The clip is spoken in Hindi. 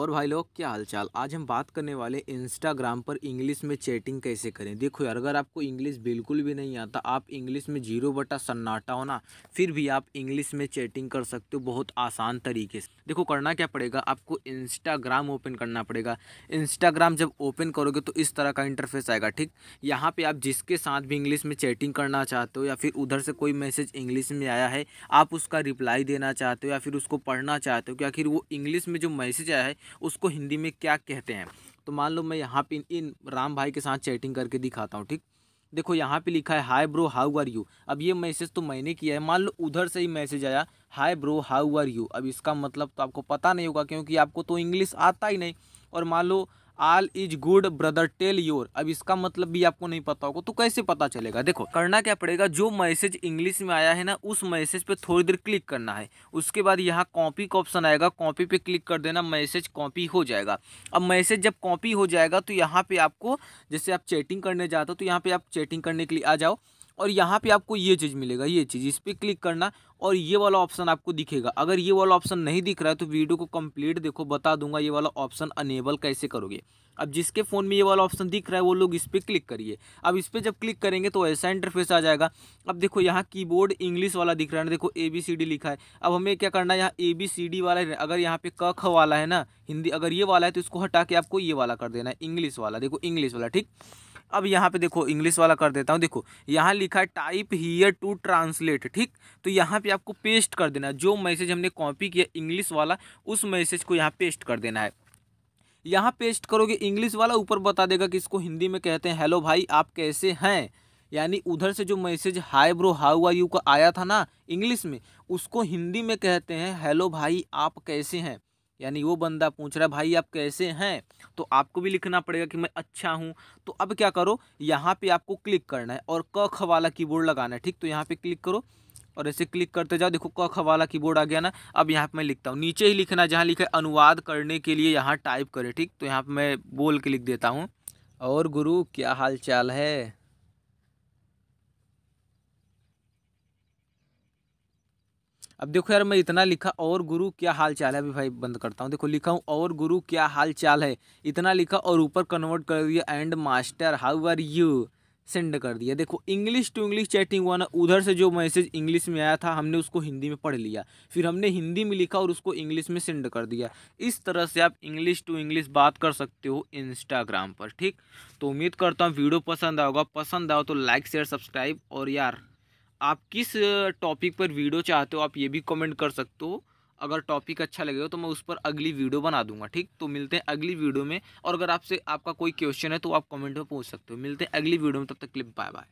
और भाई लोग क्या हालचाल आज हम बात करने वाले इंस्टाग्राम पर इंग्लिश में चैटिंग कैसे करें देखो यार अगर आपको इंग्लिश बिल्कुल भी नहीं आता आप इंग्लिश में जीरो बटा सन्नाटा हो ना फिर भी आप इंग्लिश में चैटिंग कर सकते हो बहुत आसान तरीके से देखो करना क्या पड़ेगा आपको इंस्टाग्राम ओपन करना पड़ेगा इंस्टाग्राम जब ओपन करोगे तो इस तरह का इंटरफेस आएगा ठीक यहाँ पर आप जिसके साथ भी इंग्लिश में चैटिंग करना चाहते हो या फिर उधर से कोई मैसेज इंग्लिश में आया है आप उसका रिप्लाई देना चाहते हो या फिर उसको पढ़ना चाहते हो कि आखिर वो इंग्लिश में जो मैसेज आया है उसको हिंदी में क्या कहते हैं तो मान लो मैं यहाँ पे इन इन राम भाई के साथ चैटिंग करके दिखाता हूँ ठीक देखो यहाँ पे लिखा है hi bro how are you अब ये मैसेज तो मैंने किया है मान लो उधर से ही मैसेज आया hi bro how are you अब इसका मतलब तो आपको पता नहीं होगा क्योंकि आपको तो इंग्लिश आता ही नहीं और मान लो all is good brother tell your अब इसका मतलब भी आपको नहीं पता होगा तो कैसे पता चलेगा देखो करना क्या पड़ेगा जो मैसेज इंग्लिश में आया है ना उस मैसेज पे थोड़ी देर क्लिक करना है उसके बाद यहाँ कॉपी का ऑप्शन आएगा कॉपी पे क्लिक कर देना मैसेज कॉपी हो जाएगा अब मैसेज जब कॉपी हो जाएगा तो यहाँ पे आपको जैसे आप चैटिंग करने जाते हो तो यहाँ पे आप चैटिंग करने के लिए आ जाओ और यहाँ पे आपको ये चीज़ मिलेगा ये चीज़ इस पर क्लिक करना और ये वाला ऑप्शन आपको दिखेगा अगर ये वाला ऑप्शन नहीं दिख रहा है तो वीडियो को कंप्लीट देखो बता दूंगा ये वाला ऑप्शन अनेबल कैसे करोगे अब जिसके फ़ोन में ये वाला ऑप्शन दिख रहा है वो लोग इस पर क्लिक करिए अब इस पर जब क्लिक करेंगे तो ऐसा इंटरफेस आ जाएगा अब देखो यहाँ कीबोर्ड इंग्लिश वाला दिख रहा है देखो ए बी सी डी लिखा है अब हमें क्या करना है यहाँ ए बी सी डी वाला है अगर यहाँ पे क ख वाला है ना हिंदी अगर ये वाला है तो इसको हटा के आपको ये वाला कर देना है इंग्लिश वाला देखो इंग्लिश वाला ठीक अब यहाँ पे देखो इंग्लिश वाला कर देता हूँ देखो यहाँ लिखा है टाइप हीयर टू ट्रांसलेट ठीक तो यहाँ पे आपको पेस्ट कर देना जो मैसेज हमने कॉपी किया इंग्लिश वाला उस मैसेज को यहाँ पेस्ट कर देना है यहाँ पेस्ट करोगे इंग्लिश वाला ऊपर बता देगा कि इसको हिंदी में कहते हैं हेलो भाई आप कैसे हैं यानी उधर से जो message hi bro how are you का आया था ना इंग्लिश में उसको हिंदी में कहते हैं हेलो भाई आप कैसे हैं यानी वो बंदा पूछ रहा है भाई आप कैसे हैं तो आपको भी लिखना पड़ेगा कि मैं अच्छा हूँ तो अब क्या करो यहाँ पे आपको क्लिक करना है और क ख वाला कीबोर्ड लगाना है ठीक तो यहाँ पे क्लिक करो और ऐसे क्लिक करते जाओ देखो क ख वाला कीबोर्ड आ गया ना अब यहाँ पे मैं लिखता हूँ नीचे ही लिखना जहाँ लिखा है अनुवाद करने के लिए यहाँ टाइप करें ठीक तो यहाँ पर मैं बोल के लिख देता हूँ और गुरु क्या हाल चाल है अब देखो यार मैं इतना लिखा और गुरु क्या हाल चाल है अभी भाई बंद करता हूँ देखो लिखा हूँ और गुरु क्या हाल चाल है इतना लिखा और ऊपर कन्वर्ट कर दिया and master how are you send कर दिया देखो इंग्लिश टू इंग्लिश चैटिंग हुआ ना उधर से जो मैसेज इंग्लिश में आया था हमने उसको हिंदी में पढ़ लिया फिर हमने हिंदी में लिखा और उसको इंग्लिश में सेंड कर दिया इस तरह से आप इंग्लिश टू इंग्लिश बात कर सकते हो इंस्टाग्राम पर ठीक तो उम्मीद करता हूँ वीडियो पसंद आओगा पसंद आओ तो लाइक शेयर सब्सक्राइब और यार आप किस टॉपिक पर वीडियो चाहते हो आप ये भी कमेंट कर सकते हो अगर टॉपिक अच्छा लगेगा तो मैं उस पर अगली वीडियो बना दूंगा ठीक तो मिलते हैं अगली वीडियो में और अगर आपसे आपका कोई क्वेश्चन है तो आप कमेंट में पूछ सकते हो मिलते हैं अगली वीडियो में तब तक क्लिप बाय बाय